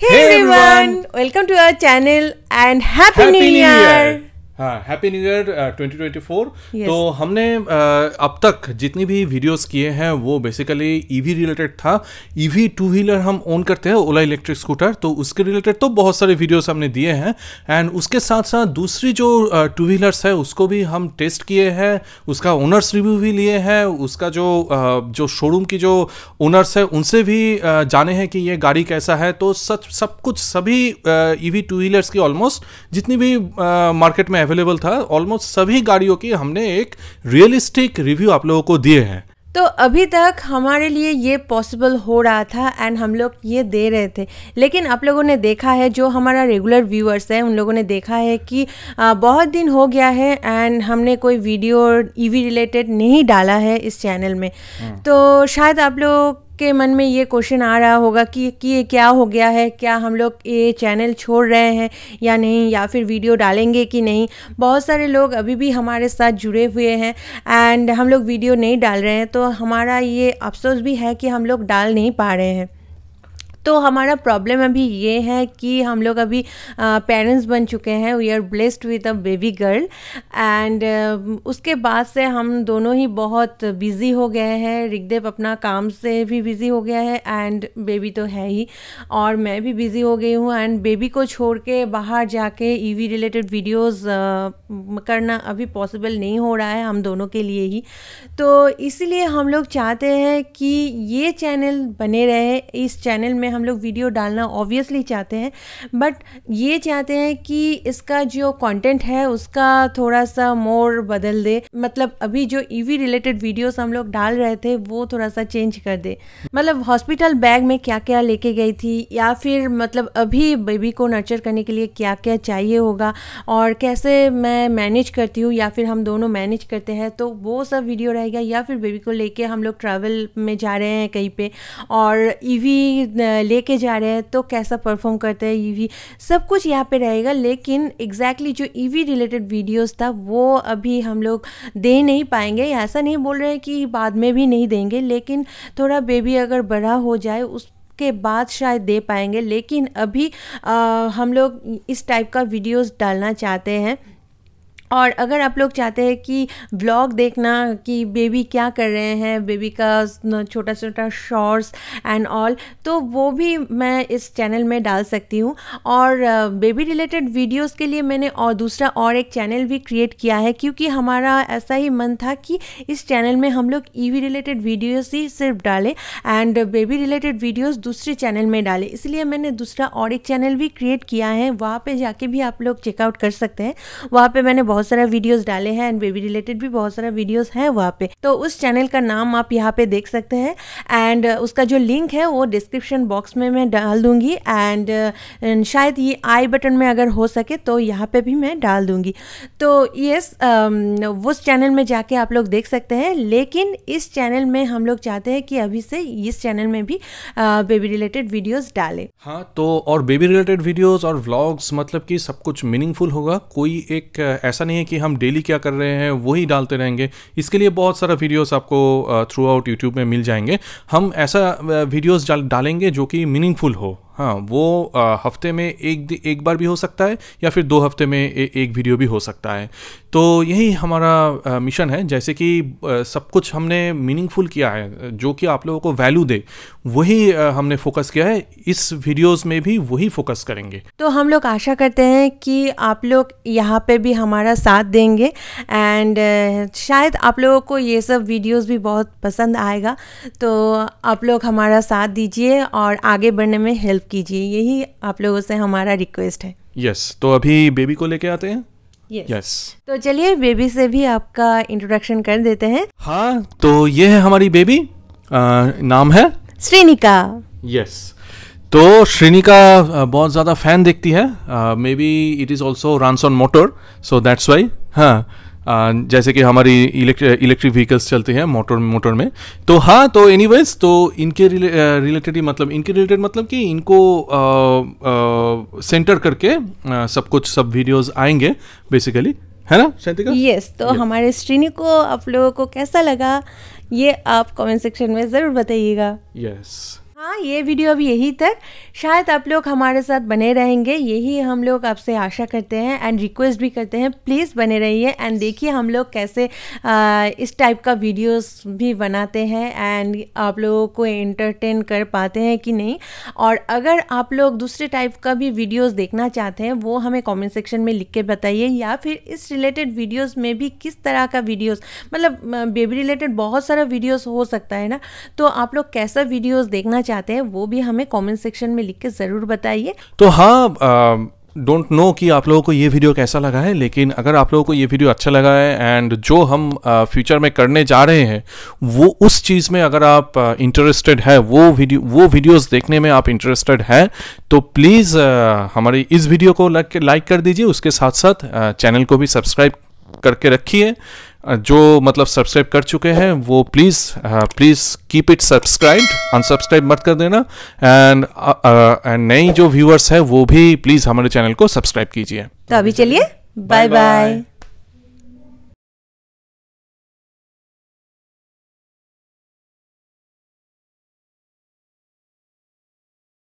Hey, hey everyone. everyone. welcome to our channel and Happy, Happy New, Year. New Year. Happy new year 2024 तो हमने uh, अब तक जितनी भी videos किए हैं वो बेसिकली ईवी रिलेटेड था ईवी टू व्हीलर हम ओन करते हैं ओला इलेक्ट्रिक स्कूटर तो उसके रिलेटेड तो बहुत सारे वीडियोस हमने दिए हैं एंड उसके साथ साथ दूसरी जो टू uh, व्हीलर्स है उसको भी हम टेस्ट किए हैं उसका ओनर्स रिव्यू भी लिए हैं उसका जो uh, जो शोरूम की जो ओनर्स है उनसे भी uh, जाने हैं कि ये गाड़ी कैसा है तो सच सब कुछ सभी ई टू व्हीलर्स की ऑलमोस्ट जितनी भी मार्केट uh, में अवेलेबल था ऑलमोस्ट सभी गाड़ियों की हमने एक रियलिस्टिक रिव्यू आप लोगों को दिए हैं तो अभी तक हमारे लिए ये पॉसिबल हो रहा था एंड हम लोग ये दे रहे थे लेकिन आप लोगों ने देखा है जो हमारा रेगुलर व्यूअर्स है उन लोगों ने देखा है कि बहुत दिन हो गया है एंड हमने कोई वीडियो ईवी रिलेटेड नहीं डाला है इस चैनल में हम्म। तो शायद आप लोग के मन में ये क्वेश्चन आ रहा होगा कि कि ये क्या हो गया है क्या हम लोग ये चैनल छोड़ रहे हैं या नहीं या फिर वीडियो डालेंगे कि नहीं बहुत सारे लोग अभी भी हमारे साथ जुड़े हुए हैं एंड हम लोग वीडियो नहीं डाल रहे हैं तो हमारा ये अफसोस भी है कि हम लोग डाल नहीं पा रहे हैं तो हमारा प्रॉब्लम अभी ये है कि हम लोग अभी पेरेंट्स बन चुके हैं we are blessed with a baby girl and उसके बाद से हम दोनों ही बहुत बिज़ी हो गए हैं रिगदेव अपना काम से भी बिज़ी हो गया है एंड बेबी तो है ही और मैं भी बिज़ी हो गई हूँ एंड बेबी को छोड़ के बाहर जाके ई रिलेटेड वीडियोज़ करना अभी पॉसिबल नहीं हो रहा है हम दोनों के लिए ही तो इसीलिए हम लोग चाहते हैं कि ये चैनल बने रहे इस चैनल में हम लोग वीडियो डालना ऑब्वियसली चाहते हैं बट ये चाहते हैं कि इसका जो कंटेंट है उसका थोड़ा सा मोर बदल दे मतलब अभी जो ईवी रिलेटेड वीडियोस हम लोग डाल रहे थे वो थोड़ा सा चेंज कर दे मतलब हॉस्पिटल बैग में क्या क्या लेके गई थी या फिर मतलब अभी बेबी को नर्चर करने के लिए क्या क्या चाहिए होगा और कैसे मैं मैनेज करती हूँ या फिर हम दोनों मैनेज करते हैं तो वो सब वीडियो रहेगा या फिर बेबी को लेके हम लोग ट्रैवल में जा रहे हैं कहीं पे और ईवी e लेके जा रहे हैं तो कैसा परफॉर्म करता है ईवी सब कुछ यहाँ पे रहेगा लेकिन एग्जैक्टली exactly जो ईवी रिलेटेड वीडियोस था वो अभी हम लोग दे नहीं पाएंगे ऐसा नहीं बोल रहे कि बाद में भी नहीं देंगे लेकिन थोड़ा बेबी अगर बड़ा हो जाए उस के बाद शायद दे पाएंगे लेकिन अभी आ, हम लोग इस टाइप का वीडियोस डालना चाहते हैं और अगर आप लोग चाहते हैं कि ब्लॉग देखना कि बेबी क्या कर रहे हैं बेबी का छोटा छोटा शॉर्ट्स एंड ऑल तो वो भी मैं इस चैनल में डाल सकती हूँ और बेबी रिलेटेड वीडियोस के लिए मैंने और दूसरा और एक चैनल भी क्रिएट किया है क्योंकि हमारा ऐसा ही मन था कि इस चैनल में हम लोग ईवी रिलेटेड वीडियोज़ ही सिर्फ डालें एंड बेबी रिलेटेड वीडियोज़ दूसरे चैनल में डालें इसलिए मैंने दूसरा और एक चैनल भी क्रिएट किया है वहाँ पर जाके भी आप लोग चेकआउट कर सकते हैं वहाँ पर मैंने बहुत बहुत सारा वीडियोस डाले हैं एंड बेबी रिलेटेड भी बहुत सारा वीडियोस हैं वहाँ पे तो उस चैनल का नाम आप यहाँ पे देख सकते हैं एंड uh, उसका जो लिंक है वो डिस्क्रिप्शन बॉक्स में मैं डाल दूंगी एंड uh, शायद ये आई बटन में अगर हो सके तो यहाँ पे भी मैं डाल दूंगी तो यस um, उस चैनल में जाके आप लोग देख सकते हैं लेकिन इस चैनल में हम लोग चाहते हैं कि अभी से इस चैनल में भी बेबी रिलेटेड वीडियोस डाले हाँ तो और बेबी रिलेटेड वीडियोस और व्लॉग्स मतलब कि सब कुछ मीनिंगफुल होगा कोई एक uh, ऐसा नहीं है कि हम डेली क्या कर रहे हैं वही डालते रहेंगे इसके लिए बहुत सारा वीडियोस आपको थ्रू आउट यूट्यूब में मिल जाएंगे हम ऐसा वीडियोस डालेंगे जो कि मीनिंगफुल हो हाँ वो हफ्ते में एक एक बार भी हो सकता है या फिर दो हफ्ते में ए, एक वीडियो भी हो सकता है तो यही हमारा मिशन है जैसे कि सब कुछ हमने मीनिंगफुल किया है जो कि आप लोगों को वैल्यू दे वही हमने फोकस किया है इस वीडियोस में भी वही फोकस करेंगे तो हम लोग आशा करते हैं कि आप लोग यहाँ पे भी हमारा साथ देंगे एंड शायद आप लोगों को ये सब वीडियोस भी बहुत पसंद आएगा तो आप लोग हमारा साथ दीजिए और आगे बढ़ने में हेल्प कीजिए यही आप लोगों से हमारा रिक्वेस्ट है यस yes, तो अभी बेबी को लेके आते हैं यस yes. तो चलिए बेबी से भी आपका इंट्रोडक्शन कर देते हैं हाँ तो ये है हमारी बेबी आ, नाम है श्रीनिका यस तो श्रीनिका बहुत ज़्यादा फैन देखती है maybe it is also runs on motor so that's why हाँ जैसे कि हमारी इलेक्ट्रिक व्हीकल्स चलते हैं मोटर मोटर में तो हाँ तो एनी तो इनके रिलेटेड मतलब इनके रिलेटेड मतलब कि इनको सेंटर करके आ, सब कुछ सब वीडियोस आएंगे बेसिकली है ना शांतिका यस yes, तो yes. हमारे श्रीनी को आप लोगों को कैसा लगा ये आप कमेंट सेक्शन में ज़रूर बताइएगा यस yes. हाँ ये वीडियो अभी यहीं तक शायद आप लोग हमारे साथ बने रहेंगे यही हम लोग आपसे आशा करते हैं एंड रिक्वेस्ट भी करते हैं प्लीज़ बने रहिए एंड देखिए हम लोग कैसे आ, इस टाइप का वीडियोस भी बनाते हैं एंड आप लोगों को एंटरटेन कर पाते हैं कि नहीं और अगर आप लोग दूसरे टाइप का भी वीडियोस देखना चाहते हैं वो हमें कॉमेंट सेक्शन में लिख के बताइए या फिर इस रिलेटेड वीडियोज़ में भी किस तरह का वीडियोज़ मतलब बेबी रिलेटेड बहुत सारा वीडियोज़ हो सकता है ना तो आप लोग कैसा वीडियोज़ देखना चाहते हैं वो भी हमें कमेंट सेक्शन में लिख के ज़रूर बताइए तो हाँ डोंट नो कि आप लोगों को ये वीडियो कैसा लगा है लेकिन अगर आप लोगों को ये वीडियो अच्छा लगा है एंड जो हम फ्यूचर में करने जा रहे हैं वो उस चीज़ में अगर आप इंटरेस्टेड है वो वीडियो वो वीडियोस देखने में आप इंटरेस्टेड हैं तो प्लीज़ हमारी इस वीडियो को लाइक कर दीजिए उसके साथ साथ चैनल को भी सब्सक्राइब करके रखिए जो मतलब सब्सक्राइब कर चुके हैं वो please please keep it subscribe unsubscribe मत कर देना एंड एंड नई जो व्यूअर्स है वो भी प्लीज़ हमारे चैनल को सब्सक्राइब कीजिए तो अभी चलिए बाय बाय